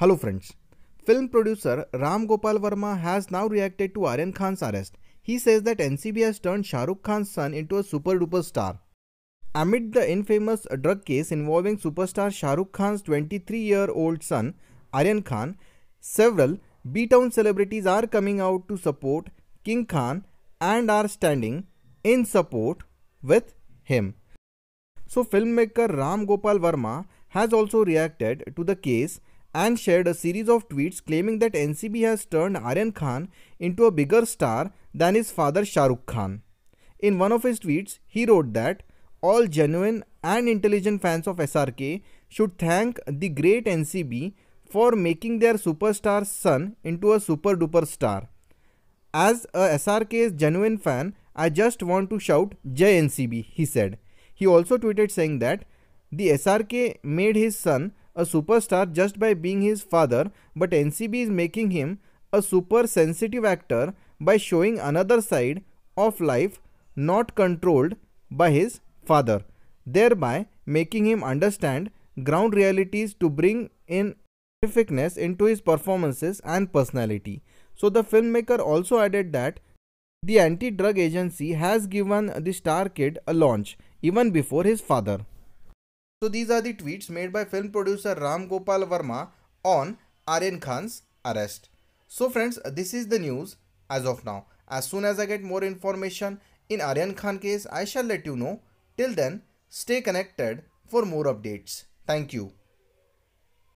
Hello friends. Film producer Ram Gopal Verma has now reacted to Aryan Khan's arrest. He says that NCB has turned Shah Rukh Khan's son into a super duper star. Amid the infamous drug case involving superstar Shah Rukh Khan's 23-year-old son Aryan Khan, several B-town celebrities are coming out to support King Khan and are standing in support with him. So filmmaker Ram Gopal Verma has also reacted to the case and shared a series of tweets claiming that NCB has turned Aryan Khan into a bigger star than his father Shah Rukh Khan. In one of his tweets, he wrote that all genuine and intelligent fans of SRK should thank the great NCB for making their superstar son into a super duper star. As a SRK's genuine fan, I just want to shout Jai NCB, he said. He also tweeted saying that the SRK made his son a superstar just by being his father, but NCB is making him a super sensitive actor by showing another side of life not controlled by his father, thereby making him understand ground realities to bring in terrificness into his performances and personality. So the filmmaker also added that the anti-drug agency has given the star kid a launch even before his father. So these are the tweets made by film producer Ram Gopal Verma on Aryan Khan's arrest. So friends, this is the news as of now. As soon as I get more information in Aryan Khan case, I shall let you know. Till then, stay connected for more updates. Thank you.